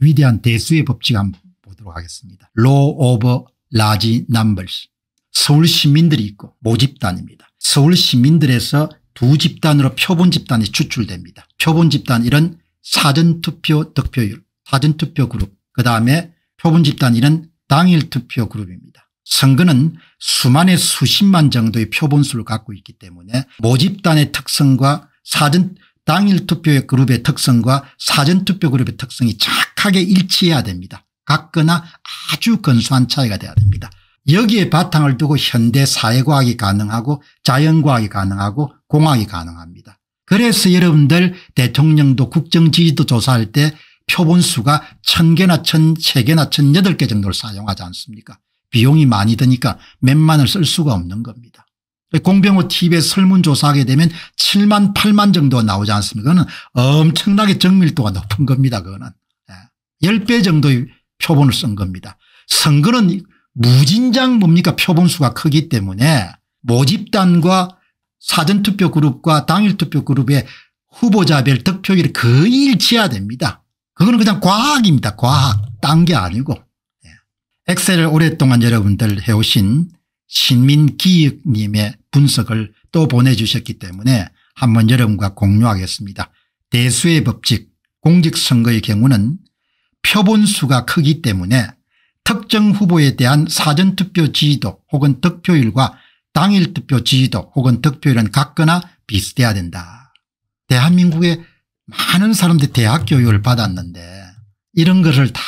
위대한 대수의 법칙 한번 보도록 하겠습니다. Law of Large Numbers. 서울 시민들이 있고 모집단입니다. 서울 시민들에서 두 집단으로 표본 집단이 추출됩니다. 표본 집단 일은 사전투표 득표율 사전투표 그룹 그 다음에 표본 집단 일은 당일투표 그룹입니다. 선거는 수만의 수십만 정도의 표본수를 갖고 있기 때문에 모집단의 특성과 사전 당일 투표의 그룹의 특성과 사전투표 그룹의 특성이 정확하게 일치해야 됩니다. 같거나 아주 건수한 차이가 돼야 됩니다. 여기에 바탕을 두고 현대 사회과학이 가능하고 자연과학이 가능하고 공학이 가능합니다. 그래서 여러분들 대통령도 국정지지도 조사할 때 표본수가 1000개나 1003개나 1008개 정도를 사용하지 않습니까 비용이 많이 드니까 몇만을 쓸 수가 없는 겁니다. 공병호 TV에 설문조사하게 되면 7만 8만 정도 나오지 않습니까 그거는 엄청나게 정밀도가 높은 겁니다 그거는 10배 예. 정도의 표본을 쓴 겁니다. 선거는 무진장 뭡니까 표본수가 크기 때문에 모집단과 사전투표 그룹과 당일투표 그룹의 후보자별 득표율이 거의 일치해야 됩니다. 그거는 그냥 과학입니다. 과학 딴 게 아니고. 예. 엑셀을 오랫동안 여러분들 해오신 신민기익님의 분석을 또 보내주셨기 때문에 한번 여러분과 공유하겠습니다. 대수의 법칙 공직선거의 경우는 표본수가 크기 때문에 특정 후보에 대한 사전투표 지지도 혹은 득표율과 당일투표 지지도 혹은 득표율은 같거나 비슷해야 된다. 대한민국의 많은 사람들이 대학 교육을 받았는데 이런 것을 다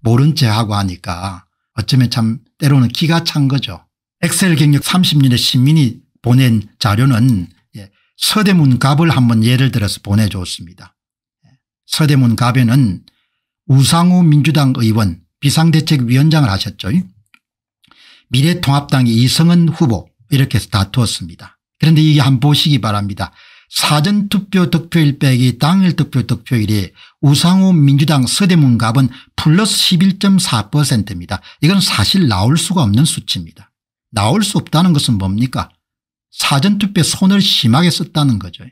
모른 채 하고 하니까 어쩌면 참 때로는 기가 찬 거죠. 엑셀 경력 30년의 시민이 보낸 자료는 예, 서대문 갑을 한번 예를 들어서 보내줬습니다. 예, 서대문 갑에는 우상우 민주당 의원 비상대책위원장을 하셨죠. 미래통합당의 이성은 후보 이렇게 해서 다투었습니다. 그런데 이게 한번 보시기 바랍니다. 사전투표 득표일 빼기 당일 득표 득표일이 우상호 민주당 서대문 갑은 플러스 11.4%입니다. 이건 사실 나올 수가 없는 수치입니다. 나올 수 없다는 것은 뭡니까 사전투표에 손을 심하게 썼다는 거죠.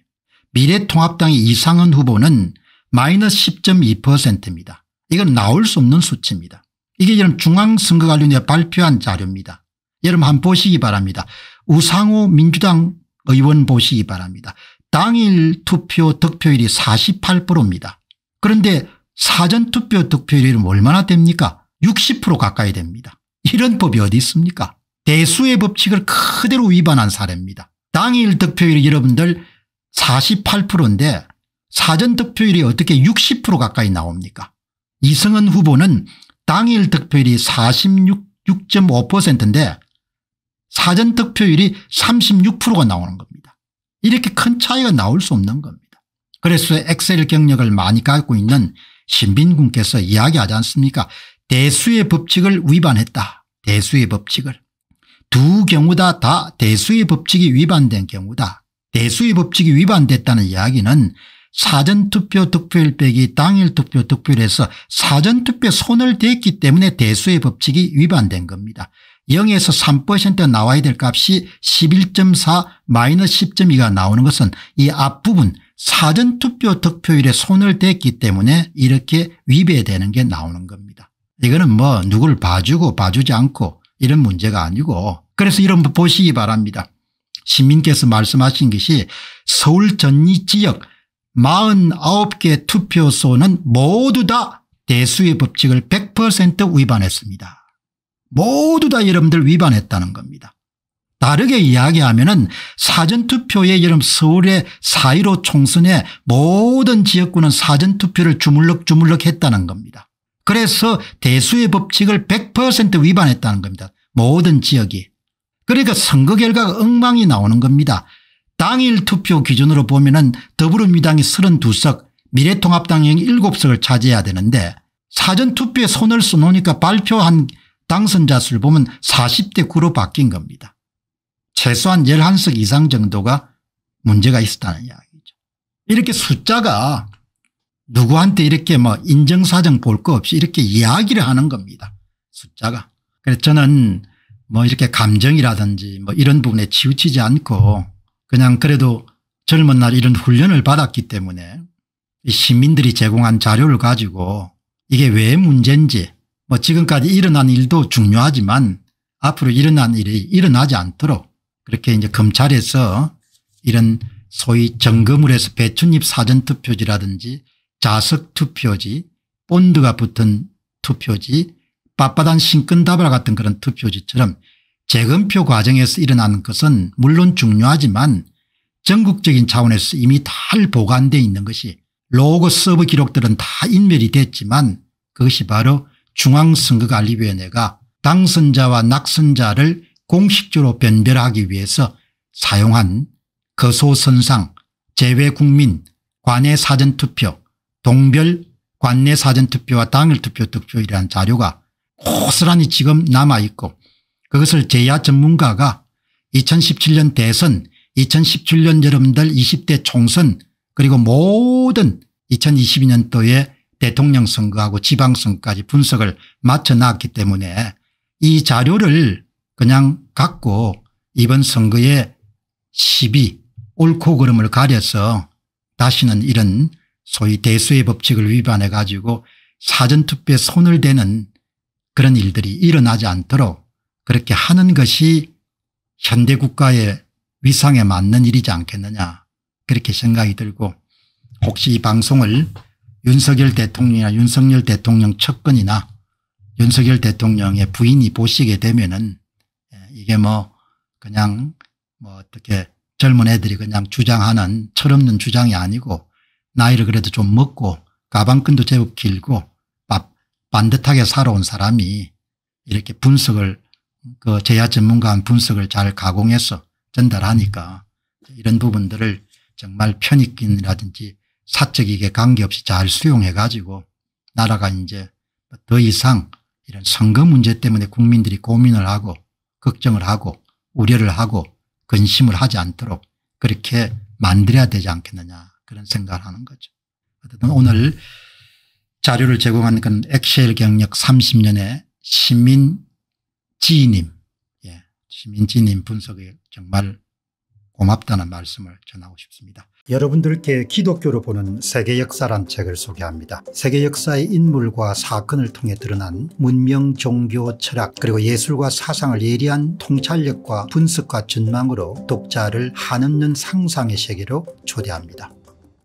미래통합당의 이상은 후보는 마이너스 10.2%입니다. 이건 나올 수 없는 수치입니다. 이게 지금 중앙선거관리위원회 발표한 자료입니다. 여러분 한 번 보시기 바랍니다. 우상호 민주당 의원 보시기 바랍니다. 당일 투표 득표율이 48%입니다. 그런데 사전투표 득표율이 얼마나 됩니까 60% 가까이 됩니다. 이런 법이 어디 있습니까 대수의 법칙을 그대로 위반한 사례입니다. 당일 득표율이 여러분들 48%인데 사전 득표율이 어떻게 60% 가까이 나옵니까 이성은 후보는 당일 득표율이 46.5%인데 사전 득표율이 36%가 나오는 겁니다. 이렇게 큰 차이가 나올 수 없는 겁니다. 그래서 엑셀 경력을 많이 갖고 있는 신빈 군께서 이야기하지 않습니까 대수의 법칙을 위반했다. 대수의 법칙을. 두 경우다 다 대수의 법칙이 위반된 경우다. 대수의 법칙이 위반됐다는 이야기는 사전투표 득표율 빼기 당일 투표 득표에서 율 사전투표 손을 댔기 때문에 대수의 법칙이 위반된 겁니다. 0에서 3% 나와야 될 값이 11.4 마이너스 10.2가 나오는 것은 이 앞부분 사전투표 득표율에 손을 댔기 때문에 이렇게 위배되는 게 나오는 겁니다. 이거는 뭐 누굴 봐주고 봐주지 않고 이런 문제가 아니고 그래서 여러분 보시기 바랍니다. 시민께서 말씀하신 것이 서울 전이 지역 49개 투표소는 모두 다 대수의 법칙을 100% 위반했습니다. 모두 다 여러분들 위반했다는 겁니다. 다르게 이야기하면 은 사전투표에 여러분 서울의 4.15 총선에 모든 지역구는 사전투표를 주물럭주물럭 했다는 겁니다. 그래서 대수의 법칙을 100% 위반했다는 겁니다. 모든 지역이. 그러니까 선거 결과가 엉망이 나오는 겁니다. 당일 투표 기준으로 보면 은 더불어민주당이 32석 미래통합당이 7석을 차지해야 되는데 사전투표에 손을 써놓으니까 발표한 당선자 수를 보면 40대 9로 바뀐 겁니다. 최소한 11석 이상 정도가 문제가 있었다는 이야기죠. 이렇게 숫자가 누구한테 이렇게 뭐 인정사정 볼 거 없이 이렇게 이야기를 하는 겁니다. 숫자가. 그래서 저는 뭐 이렇게 감정이라든지 뭐 이런 부분에 치우치지 않고 그냥 그래도 젊은 날 이런 훈련을 받았기 때문에 이 시민들이 제공한 자료를 가지고 이게 왜 문제인지 뭐 지금까지 일어난 일도 중요하지만 앞으로 일어난 일이 일어나지 않도록 그렇게 이제 검찰에서 이런 소위 점검을 해서 배춧잎 사전투표지라든지 자석 투표지 본드가 붙은 투표지 빳빳한 신근다발 같은 그런 투표지처럼 재검표 과정에서 일어나는 것은 물론 중요하지만 전국적인 차원에서 이미 잘 보관되어 있는 것이 로고 서버 기록들은 다 인멸이 됐지만 그것이 바로 중앙선거관리위원회가 당선자와 낙선자를 공식적으로 변별하기 위해서 사용한 거소선상, 재외국민, 관외사전투표, 동별 관내 사전투표와 당일투표 득표율이라는 자료가 고스란히 지금 남아있고 그것을 제야 전문가가 2017년 대선 2017년 여름분들 20대 총선 그리고 모든 2022년도에 대통령 선거하고 지방선까지 거 분석을 맞춰놨기 때문에 이 자료를 그냥 갖고 이번 선거에 시비 옳고 그름을 가려서 다시는 이런 소위 대수의 법칙을 위반해 가지고 사전투표에 손을 대는 그런 일들이 일어나지 않도록 그렇게 하는 것이 현대국가의 위상에 맞는 일이지 않겠느냐 그렇게 생각이 들고 혹시 이 방송을 윤석열 대통령이나 윤석열 대통령 측근이나 윤석열 대통령의 부인이 보시게 되면은 예, 이게 뭐 그냥 뭐 어떻게 젊은 애들이 그냥 주장하는 철없는 주장이 아니고 나이를 그래도 좀 먹고 가방끈도 제법 길고 반듯하게 살아온 사람이 이렇게 분석을 그 제야 전문가한 분석을 잘 가공해서 전달하니까 이런 부분들을 정말 편익금이라든지 사적이게 관계없이 잘 수용해 가지고 나라가 이제 더 이상 이런 선거 문제 때문에 국민들이 고민을 하고 걱정을 하고 우려를 하고 근심을 하지 않도록 그렇게 만들어야 되지 않겠느냐 그런 생각을 하는 거죠. 어쨌든 오늘 자료를 제공한 건 엑셀 경력 30년의 시민지님, 예, 시민지님 분석에 정말 고맙다는 말씀을 전하고 싶습니다. 여러분들께 기독교로 보는 세계 역사란 책을 소개합니다. 세계 역사의 인물과 사건을 통해 드러난 문명, 종교, 철학 그리고 예술과 사상을 예리한 통찰력과 분석과 전망으로 독자를 한없는 상상의 세계로 초대합니다.